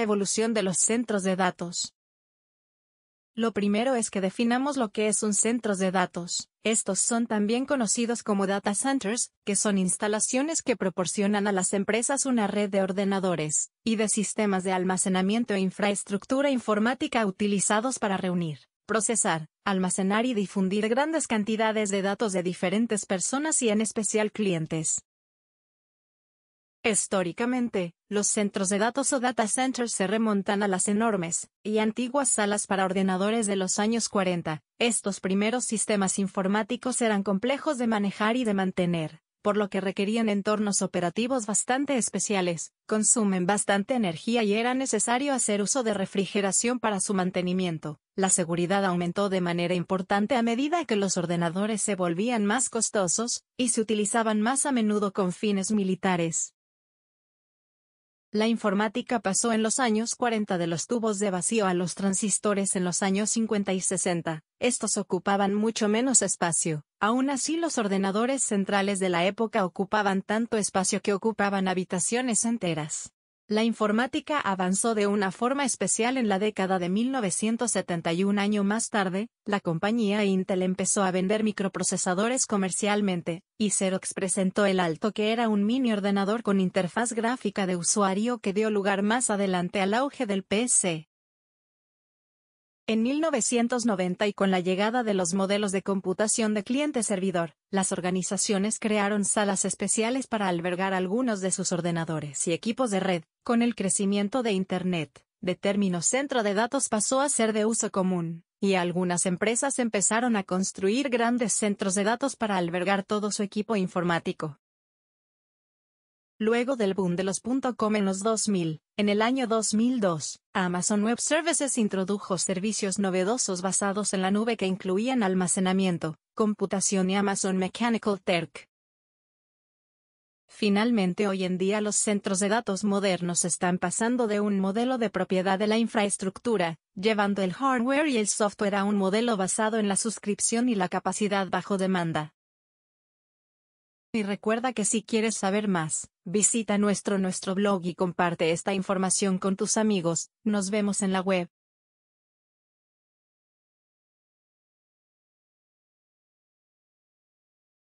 Evolución de los centros de datos. Lo primero es que definamos lo que es un centro de datos. Estos son también conocidos como data centers, que son instalaciones que proporcionan a las empresas una red de ordenadores y de sistemas de almacenamiento e infraestructura informática utilizados para reunir, procesar, almacenar y difundir grandes cantidades de datos de diferentes personas y en especial clientes. Históricamente, los centros de datos o data centers se remontan a las enormes y antiguas salas para ordenadores de los años 40. Estos primeros sistemas informáticos eran complejos de manejar y de mantener, por lo que requerían entornos operativos bastante especiales, consumen bastante energía y era necesario hacer uso de refrigeración para su mantenimiento. La seguridad aumentó de manera importante a medida que los ordenadores se volvían más costosos y se utilizaban más a menudo con fines militares. La informática pasó en los años 40 de los tubos de vacío a los transistores en los años 50 y 60. Estos ocupaban mucho menos espacio. Aún así los ordenadores centrales de la época ocupaban tanto espacio que ocupaban habitaciones enteras. La informática avanzó de una forma especial en la década de 1971 año más tarde, la compañía Intel empezó a vender microprocesadores comercialmente, y Xerox presentó el Alto que era un mini ordenador con interfaz gráfica de usuario que dio lugar más adelante al auge del PC. En 1990 y con la llegada de los modelos de computación de cliente-servidor, las organizaciones crearon salas especiales para albergar algunos de sus ordenadores y equipos de red, con el crecimiento de Internet, de término centro de datos pasó a ser de uso común, y algunas empresas empezaron a construir grandes centros de datos para albergar todo su equipo informático. Luego del boom de los .com en los 2000, en el año 2002, Amazon Web Services introdujo servicios novedosos basados en la nube que incluían almacenamiento, computación y Amazon Mechanical Turk, e Finalmente hoy en día los centros de datos modernos están pasando de un modelo de propiedad de la infraestructura, llevando el hardware y el software a un modelo basado en la suscripción y la capacidad bajo demanda. Y recuerda que si quieres saber más, visita nuestro nuestro blog y comparte esta información con tus amigos, nos vemos en la web.